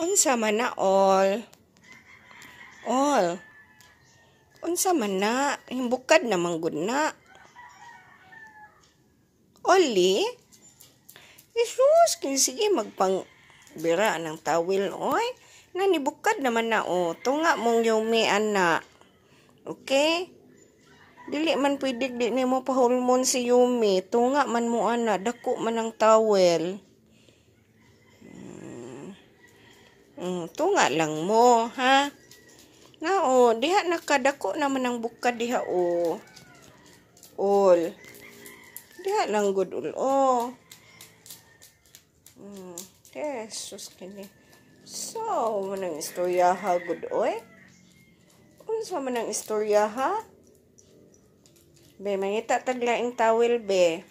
Unsa man na all? All. Unsa man na? Himbukad na manggod na. Oli? Isus, kinsige magpang bira ng tawil, oy. Nanibukad naman na, o. Oh. Tunga mong yumi, ana. Okay? Dili man pwede, di ni mo pahulmon si Yumi. Tunga man mo, ana. Dako man ang tawel. Mm, tunga lang mo, ha? Na o, oh, diha nakadako naman ang buka diha o. Oh. All. Diha lang good all. Oh. Mm, Jesus kini. So, manang istorya ha good oy. Unsa man ang istorya ha? Be mangita taglaing tawil, be.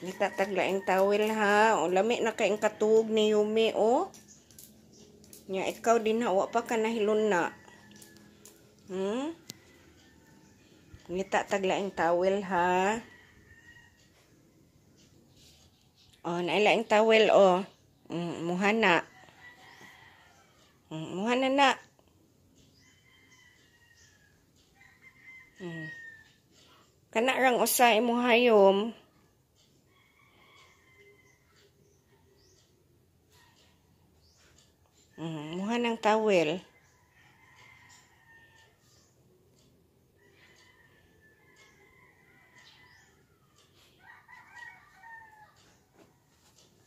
Mangita taglaing tawil, ha. O lami na kay katuog ni Yumi o. Oh. Nya, ikaw din na, wa pa ka nahilon na. Hmm? Ngita taglaing tawel ha. Oh, nailaing tawel oh. Mm, muhana. Mm, muhana na. Mm. Kana rang usa imong hayom. Mm, muha ng towel.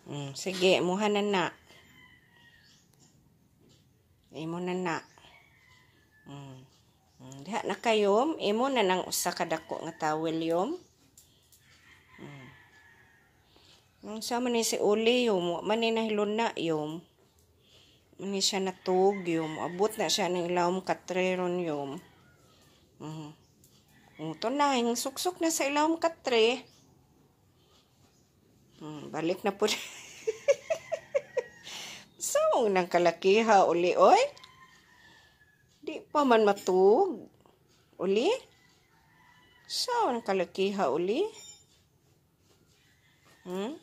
Mm, sige, muha na na. Imo na na. Mm. mm Diha na kayom, imo na nang usa ka dako nga towel yom. Mm. Nang sa man ni si Uli yom, man ni nahilon na yom ni siya natugyom abot na siya ng ilawom katreron yom mhm. mm. ito na yung suksok na sa ilawom katre mm, balik na po sa so, unang kalakiha uli oy di pa man matug uli sa so, unang kalakiha uli hmm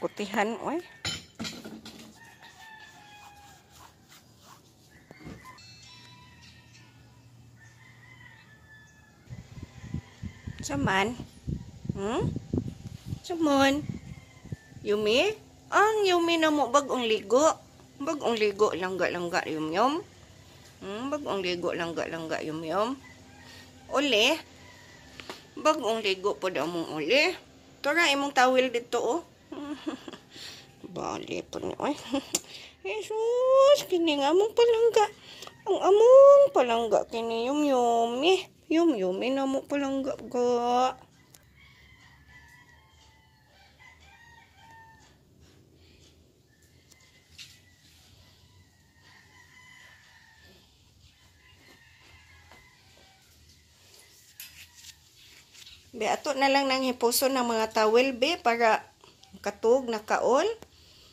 kutihan oy Saman? Hmm? Saman? Yumi? Ang Yumi na mo bagong ligo. Bagong ligo langga-langga yum yum. Hmm, bagong ligo langga-langga yum yum. Uli? Bagong ligo po daw mong uli. Tura imong tawil dito oh. Bali po niyo. Ay, Jesus, kini nga mong palangga. Ang among palangga kini yum yumi. Eh. Yum yumi eh, na mo palangga ga. Be, ato na lang nang hipuso ng mga towel, be, para katog na kaol.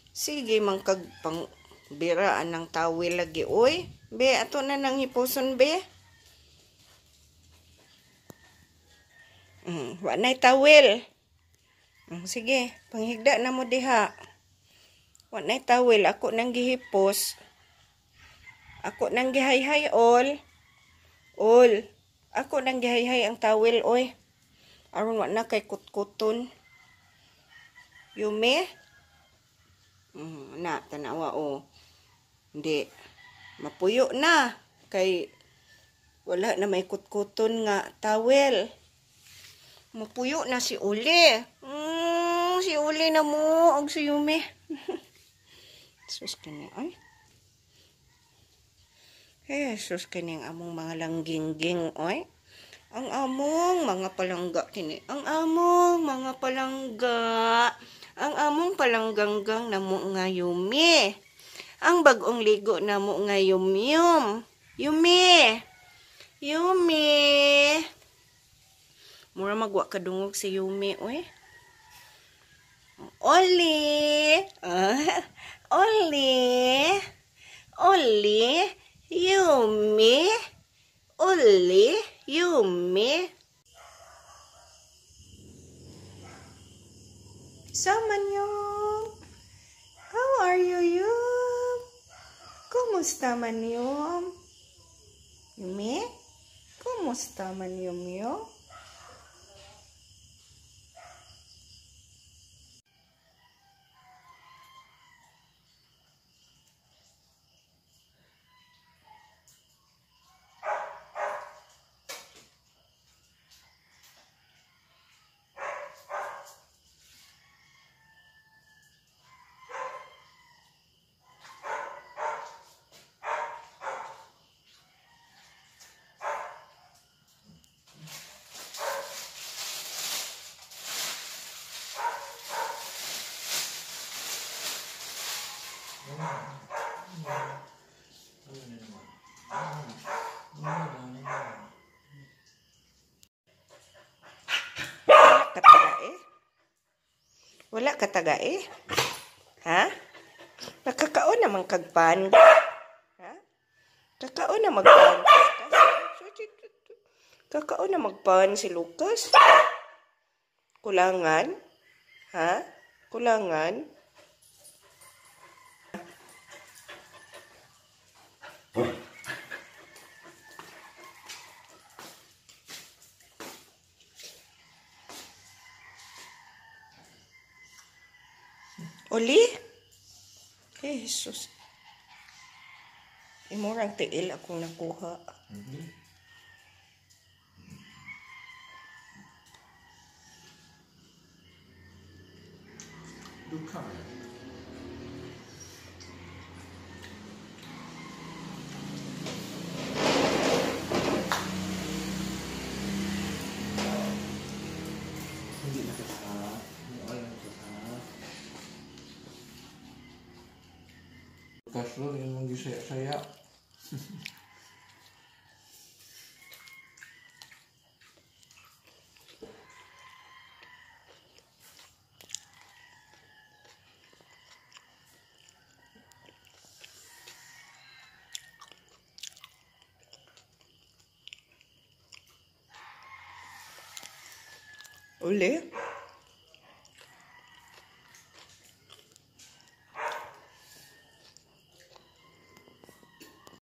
Sige man kag pang biraan ng tawil lagi oy. Be ato na nang hipuson be. Mm, wanay tawil. Mm, sige, panghigda na mo diha. Wa nay tawil ako nang gihipos. Ako nang gihayhay all. All. Ako nang gihayhay ang tawil oy. Aron wa na kay kutkuton. Yume? Mm, na, tanawa o. Oh. Hindi. Mapuyo na. Kay wala na may kutkuton nga tawel. Mapuyo na si Uli. Mm, si Uli na mo. Ang si Yume. Sus ka na. Ay. Jesus kining among mga langgingging oy. Ang among mga palangga kini. Ang among mga palangga ang among palangganggang na mo nga yumi. Ang bagong ligo na mo nga yumyum. Yumi! Yumi! Mura magwa ka si Yumi, oy. Oli! Uh, Oli! Oli! Yumi! Oli! Yumi! Samanyong! How are you, Yum? Kumusta man, Yumi? Kumusta man, Yum, Yum? kataga eh. Wala kataga eh. Ha? Nakakaon na mang kagpan. Ha? Kakaon na magpan. Kakaon na magpan si Lucas. Kulangan. Ha? Kulangan. Oli? Eh, Jesus. Imurang tiil akong nakuha. Mm-hmm. Look kasur yang lagi saya saya oleh